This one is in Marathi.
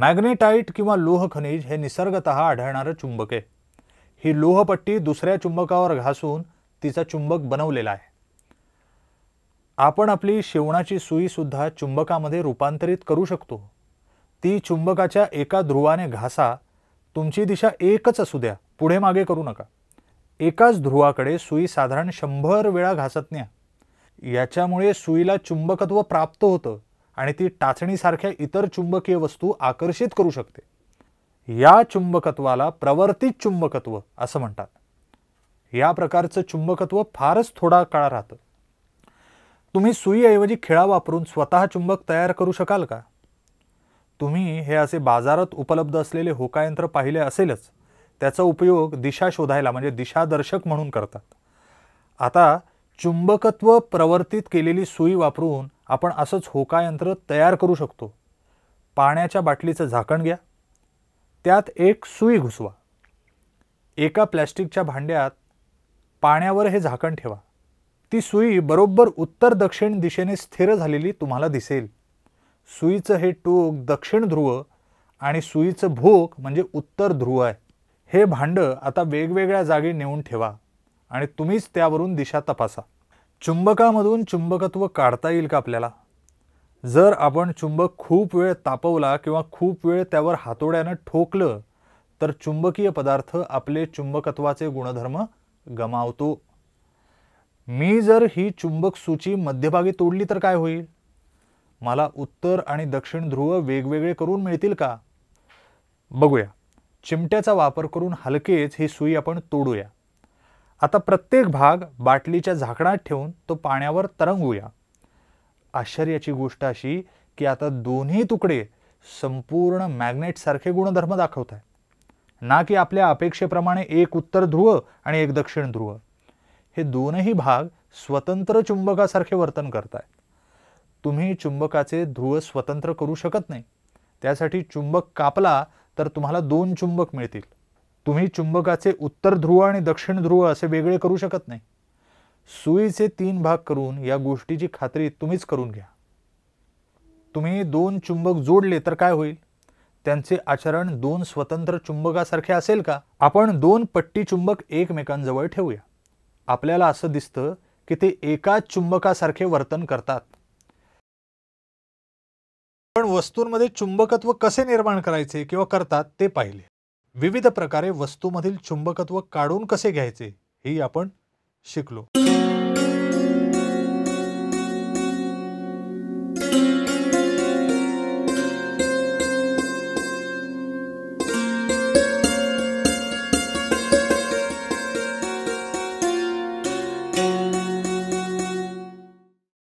मॅग्नेटाईट किंवा लोह खनिज हे निसर्गत आढळणारं चुंबक आहे ही लोहपट्टी दुसऱ्या चुंबकावर घासून तिचा चुंबक बनवलेला आहे आपण आपली शिवणाची सुद्धा चुंबकामध्ये रूपांतरित करू शकतो ती चुंबकाच्या एका ध्रुवाने घासा तुमची दिशा एकच असू द्या पुढे मागे करू नका एकाच ध्रुवाकडे सुई साधारण शंभर वेळा घासत न्या याच्यामुळे सुईला चुंबकत्व प्राप्त होतं आणि ती टाचणीसारख्या इतर चुंबकीय वस्तू आकर्षित करू शकते या चुंबकत्वाला प्रवर्तित चुंबकत्व असं म्हणतात या प्रकारचं चुंबकत्व फारच थोडा काळ राहतं तुम्ही सुईऐवजी खिळा वापरून स्वतः चुंबक तयार करू शकाल का तुम्ही हे असे बाजारात उपलब्ध असलेले होकायंत्र पाहिले असेलच त्याचा उपयोग दिशा शोधायला म्हणजे दिशादर्शक म्हणून करतात आता चुंबकत्व प्रवर्तित केलेली सुई वापरून आपण असंच होकायंत्र तयार करू शकतो पाण्याच्या बाटलीचं झाकण घ्या त्यात एक सुई घुसवा एका प्लॅस्टिकच्या भांड्यात पाण्यावर हे झाकण ठेवा ती सुई बरोबर उत्तर दक्षिण दिशेने स्थिर झालेली तुम्हाला दिसेल सुईचं हे टोक दक्षिण ध्रुव आणि सुईचं भोक म्हणजे उत्तर ध्रुव आहे हे भांडं आता वेगवेगळ्या जागी नेऊन ठेवा आणि तुम्हीच त्यावरून दिशा तपासा चुंबकामधून चुंबकत्व काढता येईल का आपल्याला जर आपण चुंबक खूप वेळ तापवला किंवा खूप वेळ त्यावर हातोड्यानं ठोकलं तर चुंबकीय पदार्थ आपले चुंबकत्वाचे गुणधर्म गमावतो मी जर ही चुंबक सूची मध्यभागी तोडली तर काय होईल मला उत्तर आणि दक्षिण ध्रुव वेगवेगळे करून मिळतील का बघूया चिमट्याचा वापर करून हलकेच ही सुई आपण तोडूया आता प्रत्येक भाग बाटलीच्या झाकणात ठेवून तो पाण्यावर तरंगूया आश्चर्याची गोष्ट अशी की आता दोन्ही तुकडे संपूर्ण मॅग्नेटसारखे गुणधर्म दाखवत आहे ना की आपल्या अपेक्षेप्रमाणे एक उत्तर ध्रुव आणि एक दक्षिण ध्रुव हे दोनही भाग स्वतंत्र चुंबकासारखे वर्तन करत आहेत तुम्ही चुंबकाचे ध्रुव स्वतंत्र करू शकत नाही त्यासाठी चुंबक कापला तर तुम्हाला दोन चुंबक मिळतील तुम्ही चुंबकाचे उत्तर ध्रुव आणि दक्षिण ध्रुव असे वेगळे करू शकत नाही सुईचे तीन भाग करून या गोष्टीची खात्री तुम्हीच करून घ्या तुम्ही दोन चुंबक जोडले तर काय होईल त्यांचे आचरण दोन स्वतंत्र चुंबकासारखे असेल का आपण दोन पट्टी चुंबक एकमेकांजवळ ठेवूया आपल्याला असं दिसतं की ते एकाच चुंबकासारखे वर्तन करतात पण वस्तूंमध्ये चुंबकत्व कसे निर्माण करायचे किंवा करतात ते पाहिले विविध प्रकारे वस्तूमधील चुंबकत्व काढून कसे घ्यायचे हे आपण शिकलो